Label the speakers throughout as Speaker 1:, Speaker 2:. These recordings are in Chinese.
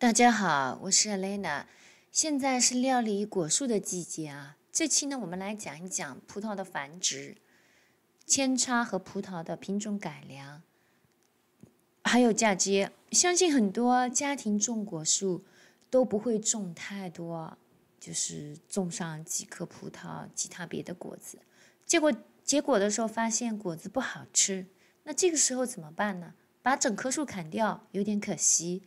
Speaker 1: 大家好，我是 Lena。现在是料理果树的季节啊！这期呢，我们来讲一讲葡萄的繁殖、扦插和葡萄的品种改良，还有嫁接。相信很多家庭种果树都不会种太多，就是种上几颗葡萄，其他别的果子。结果结果的时候发现果子不好吃，那这个时候怎么办呢？把整棵树砍掉，有点可惜。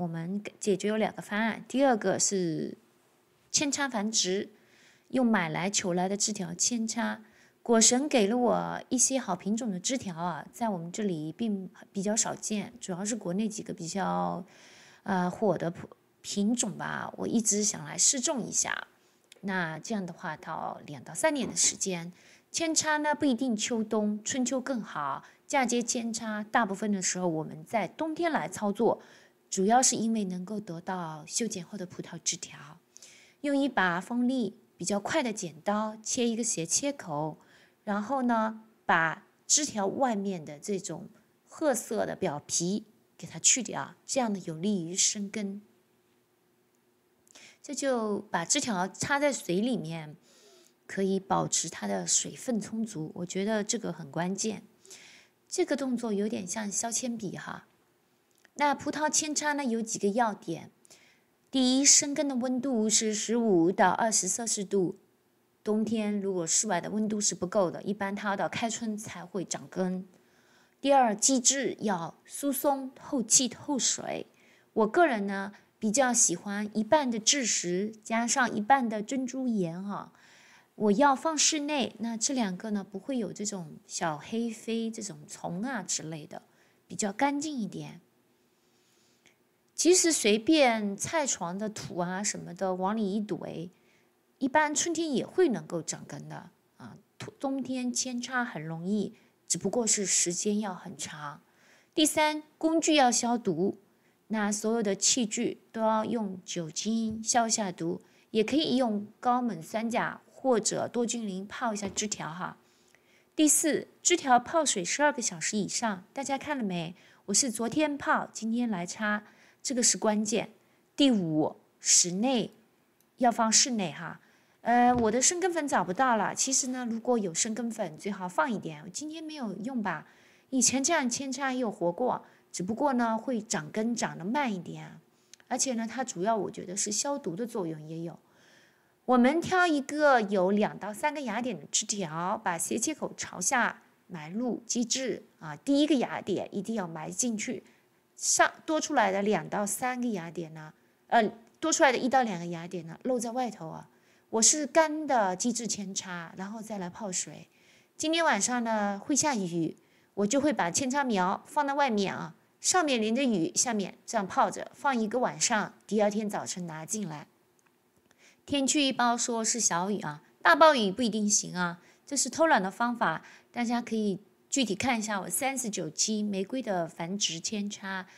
Speaker 1: 我们解决有两个方案，第二个是扦插繁殖，用买来、求来的枝条扦插。果神给了我一些好品种的枝条啊，在我们这里并比较少见，主要是国内几个比较呃火的品品种吧。我一直想来试种一下。那这样的话，到两到三年的时间，扦插呢不一定秋冬，春秋更好。嫁接扦插，大部分的时候我们在冬天来操作。主要是因为能够得到修剪后的葡萄枝条，用一把锋利、比较快的剪刀切一个斜切口，然后呢，把枝条外面的这种褐色的表皮给它去掉，这样呢有利于生根。这就把枝条插在水里面，可以保持它的水分充足，我觉得这个很关键。这个动作有点像削铅笔哈。那葡萄扦插呢有几个要点：第一，生根的温度是十五到二十摄氏度，冬天如果室外的温度是不够的，一般它要到开春才会长根。第二，基质要疏松、透气、透水。我个人呢比较喜欢一半的蛭石加上一半的珍珠岩哈。我要放室内，那这两个呢不会有这种小黑飞这种虫啊之类的，比较干净一点。其实随便菜床的土啊什么的，往里一怼，一般春天也会能够长根的啊。冬天扦插很容易，只不过是时间要很长。第三，工具要消毒，那所有的器具都要用酒精消下毒，也可以用高锰酸钾或者多菌灵泡一下枝条哈。第四，枝条泡水十二个小时以上，大家看了没？我是昨天泡，今天来插。这个是关键。第五，室内要放室内哈。呃，我的生根粉找不到了。其实呢，如果有生根粉，最好放一点。今天没有用吧？以前这样扦插也有活过，只不过呢，会长根长得慢一点。而且呢，它主要我觉得是消毒的作用也有。我们挑一个有两到三个芽点的枝条，把斜切口朝下埋入基质啊。第一个芽点一定要埋进去。上多出来的两到三个芽点呢，呃，多出来的一到两个芽点呢露在外头啊。我是干的机制扦插，然后再来泡水。今天晚上呢会下雨，我就会把扦插苗放在外面啊，上面淋着雨，下面这样泡着，放一个晚上，第二天早晨拿进来。天气预报说是小雨啊，大暴雨不一定行啊。这是偷懒的方法，大家可以。具体看一下，我三十九期玫瑰的繁殖扦插，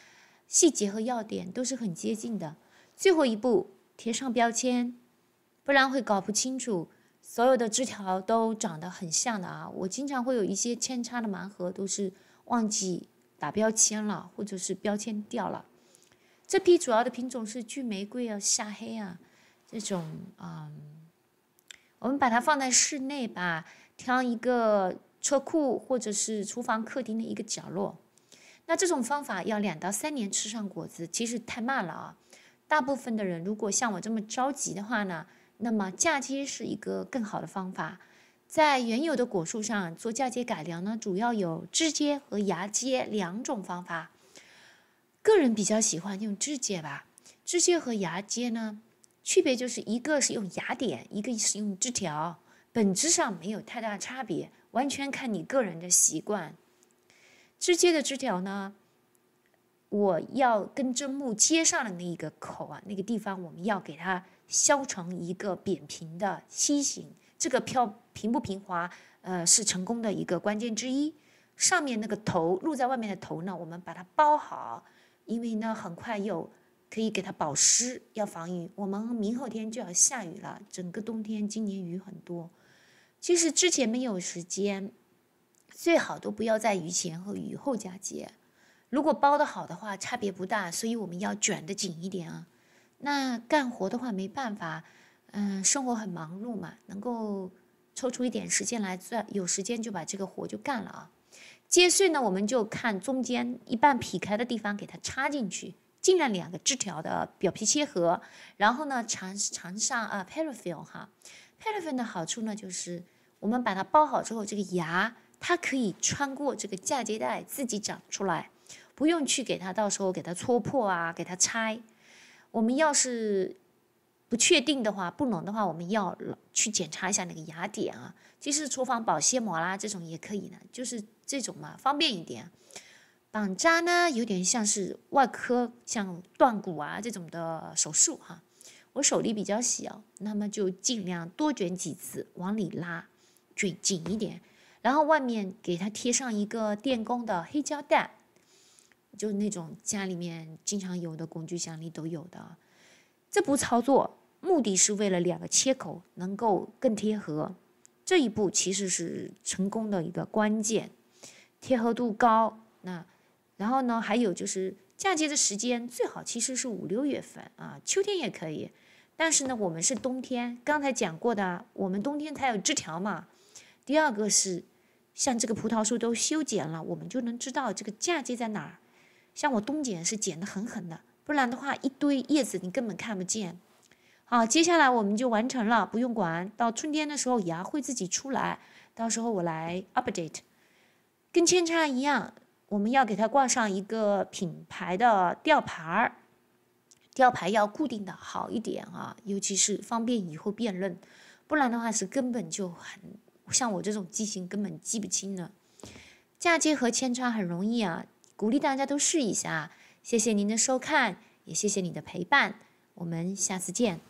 Speaker 1: 细节和要点都是很接近的。最后一步贴上标签，不然会搞不清楚。所有的枝条都长得很像的啊！我经常会有一些扦插的盲盒都是忘记打标签了，或者是标签掉了。这批主要的品种是巨玫瑰啊、夏黑啊这种。嗯，我们把它放在室内吧，挑一个。车库或者是厨房、客厅的一个角落，那这种方法要两到三年吃上果子，其实太慢了啊！大部分的人如果像我这么着急的话呢，那么嫁接是一个更好的方法。在原有的果树上做嫁接改良呢，主要有枝接和芽接两种方法。个人比较喜欢用枝接吧。枝接和芽接呢，区别就是一个是用芽点，一个是用枝条，本质上没有太大差别。完全看你个人的习惯。枝接的枝条呢，我要跟砧木接上的那一个口啊，那个地方我们要给它削成一个扁平的梯形。这个漂平不平滑，呃，是成功的一个关键之一。上面那个头露在外面的头呢，我们把它包好，因为呢，很快又可以给它保湿，要防雨。我们明后天就要下雨了，整个冬天今年雨很多。就是之前没有时间，最好都不要在雨前和雨后嫁接。如果包得好的话，差别不大。所以我们要卷得紧一点啊。那干活的话没办法，嗯，生活很忙碌嘛，能够抽出一点时间来做，有时间就把这个活就干了啊。接穗呢，我们就看中间一半劈开的地方，给它插进去，尽量两个枝条的表皮切合。然后呢，缠缠上啊 p a r a f f i l 哈 p a r a f f i l 的好处呢就是。我们把它包好之后，这个芽它可以穿过这个嫁接带自己长出来，不用去给它，到时候给它戳破啊，给它拆。我们要是不确定的话，不能的话，我们要去检查一下那个芽点啊。其实厨房保鲜膜啦这种也可以的，就是这种嘛，方便一点。绑扎呢，有点像是外科像断骨啊这种的手术哈。我手力比较小，那么就尽量多卷几次，往里拉。紧紧一点，然后外面给它贴上一个电工的黑胶带，就是那种家里面经常有的工具箱里都有的。这步操作目的是为了两个切口能够更贴合，这一步其实是成功的一个关键，贴合度高。那然后呢，还有就是嫁接的时间最好其实是五六月份啊，秋天也可以，但是呢，我们是冬天，刚才讲过的，我们冬天才有枝条嘛。第二个是，像这个葡萄树都修剪了，我们就能知道这个嫁接在哪儿。像我冬剪是剪的很狠的，不然的话一堆叶子你根本看不见。好，接下来我们就完成了，不用管。到春天的时候芽会自己出来，到时候我来 update。跟扦插一样，我们要给它挂上一个品牌的吊牌儿，吊牌要固定的好一点啊，尤其是方便以后辨认，不然的话是根本就很。像我这种记性根本记不清了，嫁接和扦插很容易啊，鼓励大家都试一下。谢谢您的收看，也谢谢你的陪伴，我们下次见。